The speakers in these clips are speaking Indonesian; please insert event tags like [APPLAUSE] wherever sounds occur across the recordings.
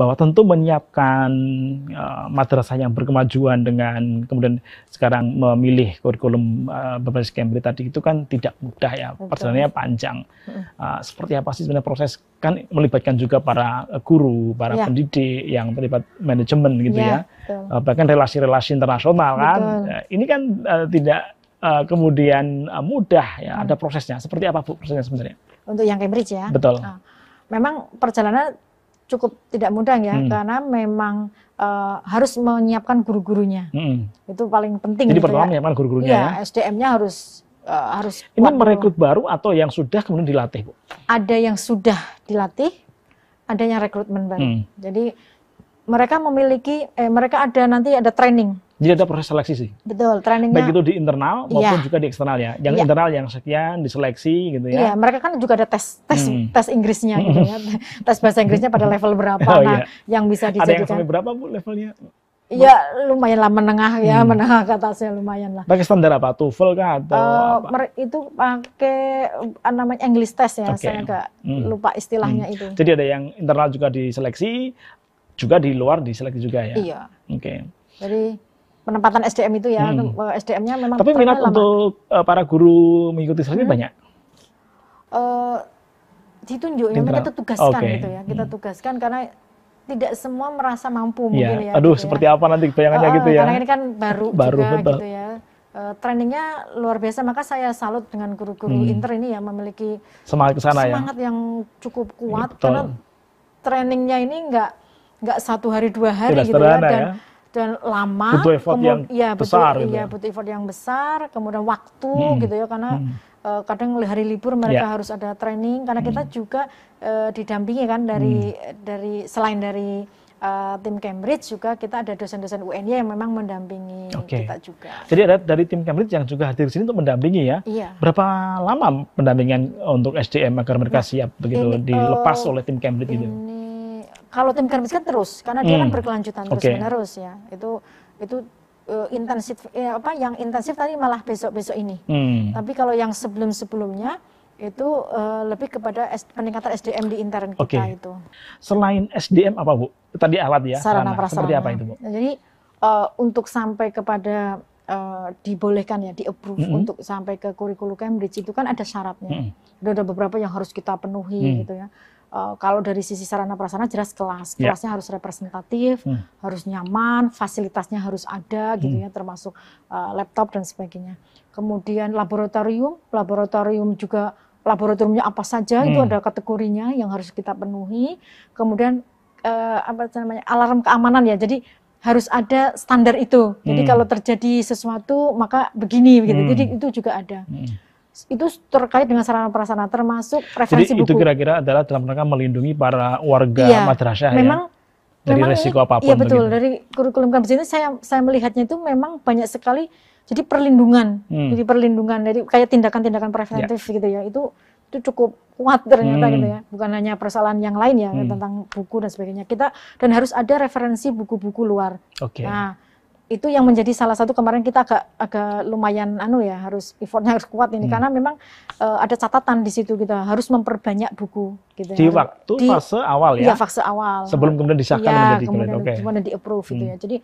bahwa tentu menyiapkan uh, madrasah yang berkemajuan dengan kemudian sekarang memilih kurikulum uh, e, berbasis Cambridge tadi itu kan tidak mudah ya perjalanannya panjang uh, seperti apa sih sebenarnya proses kan melibatkan juga para guru para ya. pendidik yang terlibat manajemen gitu iya, ya, ya. Uh, bahkan relasi-relasi internasional kan uh, ini kan uh, tidak uh, kemudian uh, mudah ya hmm. ada prosesnya seperti apa bu prosesnya sebenarnya untuk yang Cambridge ya betul uh, memang perjalanan cukup tidak mudah ya hmm. karena memang uh, harus menyiapkan guru-gurunya hmm. itu paling penting. Jadi pertama gitu ya. menyiapkan guru-gurunya iya, ya. ya. SDM-nya harus uh, harus. Ini merekrut baru atau yang sudah kemudian dilatih bu? Ada yang sudah dilatih, ada yang rekrutmen baru. Hmm. Jadi mereka memiliki, eh, mereka ada nanti ada training jadi ada proses seleksi sih. Betul, trainingnya. Baik itu di internal iya. maupun ya. juga di eksternal ya. Yang ya. internal yang sekian diseleksi gitu ya. Iya, mereka kan juga ada tes tes hmm. tes Inggrisnya gitu ya. Hmm. [LAUGHS] tes bahasa Inggrisnya pada hmm. level berapa [LAUGHS] oh, nah, iya. yang bisa dijadikan. Ada yang sampai berapa Bu levelnya? Iya, lumayan lah menengah ya, hmm. menengah kata saya lumayan lah. Pakai standar apa? TOEFL kah atau uh, apa? itu pakai uh, namanya English test ya, okay. saya enggak hmm. lupa istilahnya hmm. itu. Jadi ada yang internal juga diseleksi, juga di luar diseleksi juga ya. Iya. Oke. Okay. Jadi penempatan SDM itu ya hmm. Eh, SDM-nya memang tapi minat lama. untuk uh, para guru mengikuti seleksi hmm. banyak uh, eh, ditunjuk Internal. kita tugaskan okay. gitu ya kita hmm. tugaskan karena tidak semua merasa mampu iya. mungkin ya aduh gitu ya. seperti ya. apa nanti bayangannya uh, ya gitu ya karena ini kan baru baru juga, betul. gitu ya uh, trainingnya luar biasa maka saya salut dengan guru-guru hmm. inter ini ya memiliki semangat ya. semangat ya. yang cukup kuat ya, karena trainingnya ini nggak nggak satu hari dua hari Tidak gitu ya, dan ya dan lama butuh effort yang ya, butuh, e- gitu ya, ya butuh effort yang besar kemudian waktu hmm. hmm. gitu ya karena hmm. uh, kadang hari libur mereka yeah. harus ada training karena hmm. kita juga uh, didampingi kan dari hmm. dari selain dari uh, tim Cambridge juga kita ada dosen-dosen UNY yang memang mendampingi okay. kita juga jadi ada dari tim Cambridge yang juga hadir di sini untuk mendampingi ya yeah. berapa lama pendampingan untuk SDM agar mereka nah, siap begitu ini, dilepas uh, oleh tim Cambridge gitu? ini, gitu kalau tim kan miskin terus, karena dia kan hmm. kan berkelanjutan terus okay. menerus ya. Itu itu uh, intensif ya apa yang intensif tadi malah besok-besok ini. Hmm. Tapi kalau yang sebelum-sebelumnya itu uh, lebih kepada S, peningkatan SDM di intern kita okay. itu. Selain SDM apa Bu? Tadi alat ya, sarana prasarana. Seperti apa itu Bu? Nah, jadi uh, untuk sampai kepada uh, dibolehkan ya, di approve mm -hmm. untuk sampai ke kurikulum Cambridge itu kan ada syaratnya. Mm -hmm. Ada beberapa yang harus kita penuhi mm -hmm. gitu ya uh, kalau dari sisi sarana prasarana jelas kelas iya. kelasnya yeah. harus representatif hmm. harus nyaman fasilitasnya harus ada gitu hmm. ya termasuk uh, laptop dan sebagainya kemudian laboratorium laboratorium juga laboratoriumnya apa saja hmm. itu ada kategorinya yang harus kita penuhi kemudian uh, apa namanya alarm keamanan ya jadi harus ada standar itu jadi hmm. kalau terjadi sesuatu maka begini gitu. hmm. jadi itu juga ada hmm itu terkait dengan sarana prasarana termasuk referensi Jadi, buku. Jadi itu kira-kira adalah dalam rangka melindungi para warga iya, ya, madrasah memang, ya. Dari memang resiko apapun. Iya betul. begitu. Dari kurikulum kampus ini saya saya melihatnya itu memang banyak sekali jadi perlindungan, hmm. jadi perlindungan dari kayak tindakan-tindakan preventif ya. gitu ya. Itu itu cukup kuat ternyata gitu hmm. gitu ya. Bukan hanya persoalan yang lain ya hmm. tentang buku dan sebagainya. Kita dan harus ada referensi buku-buku luar. Oke. Okay. Nah, itu yang menjadi salah satu kemarin kita agak agak lumayan anu ya harus effortnya harus kuat ini hmm. karena memang e, ada catatan di situ kita gitu, harus memperbanyak buku gitu ya. di waktu di, fase awal ya, ya fase awal sebelum kemudian disahkan ya, kemudian, kemudian, okay. kemudian di approve hmm. gitu ya hmm. jadi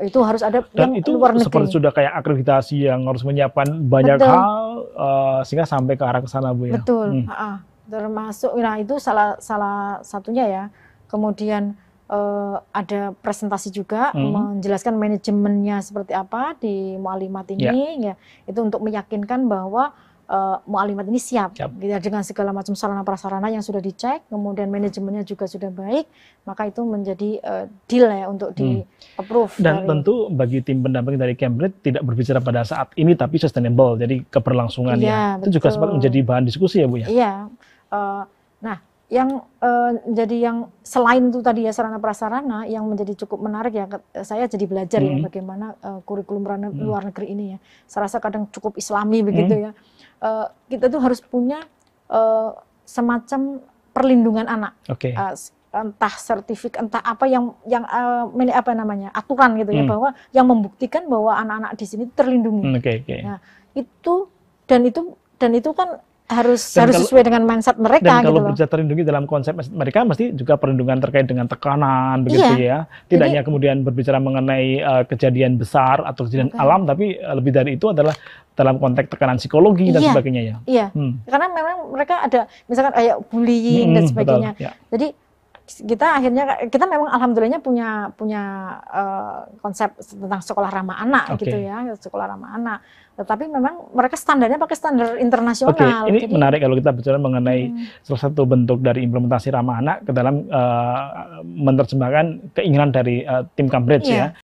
itu harus ada dan yang itu luar negeri. seperti sudah kayak akreditasi yang harus menyiapkan banyak betul. hal uh, sehingga sampai ke arah ke sana bu ya betul hmm. Ah, ah. termasuk nah itu salah salah satunya ya kemudian uh, ada presentasi juga hmm. menjelaskan manajemennya seperti apa di mualimat ya. ini yeah. ya itu untuk meyakinkan bahwa uh, eh, mualimat ini siap yep. Ya, dengan segala macam sarana prasarana yang sudah dicek kemudian manajemennya juga sudah baik maka itu menjadi uh, deal ya untuk di hmm. approve dan dari... tentu bagi tim pendamping dari Cambridge tidak berbicara pada saat ini tapi sustainable jadi keberlangsungannya ya, itu juga sempat menjadi bahan diskusi ya Bu ya iya uh, nah yang uh, jadi yang selain itu tadi ya sarana prasarana yang menjadi cukup menarik ya saya jadi belajar ya hmm. ya bagaimana uh, kurikulum hmm. luar negeri ini ya. Saya rasa kadang cukup islami begitu hmm. ya. uh, kita tuh harus punya uh, semacam perlindungan anak. Okay. uh, entah sertifik entah apa yang yang uh, apa namanya aturan gitu ya hmm. bahwa yang membuktikan bahwa anak-anak di sini terlindungi. Okay, hmm, okay. Nah, itu dan itu dan itu kan harus dan harus kalau, sesuai dengan mindset mereka. Dan kalau gitu loh. terlindungi dalam konsep mereka pasti juga perlindungan terkait dengan tekanan iya. begitu iya. ya. tidaknya Jadi, kemudian berbicara mengenai uh, kejadian besar atau kejadian okay. alam, tapi uh, lebih dari itu adalah dalam konteks tekanan psikologi iya. dan sebagainya ya. Iya. Hmm. Karena memang mereka ada misalkan kayak bullying hmm, dan hmm, sebagainya. Betul, ya. Jadi kita akhirnya kita memang alhamdulillahnya punya punya uh, konsep tentang sekolah ramah anak okay. gitu ya sekolah ramah anak tetapi memang mereka standarnya pakai standar internasional. okay. ini Jadi, gitu. menarik kalau kita bicara mengenai hmm. salah satu bentuk dari implementasi ramah anak ke dalam uh, menerjemahkan keinginan dari uh, tim Cambridge yeah. ya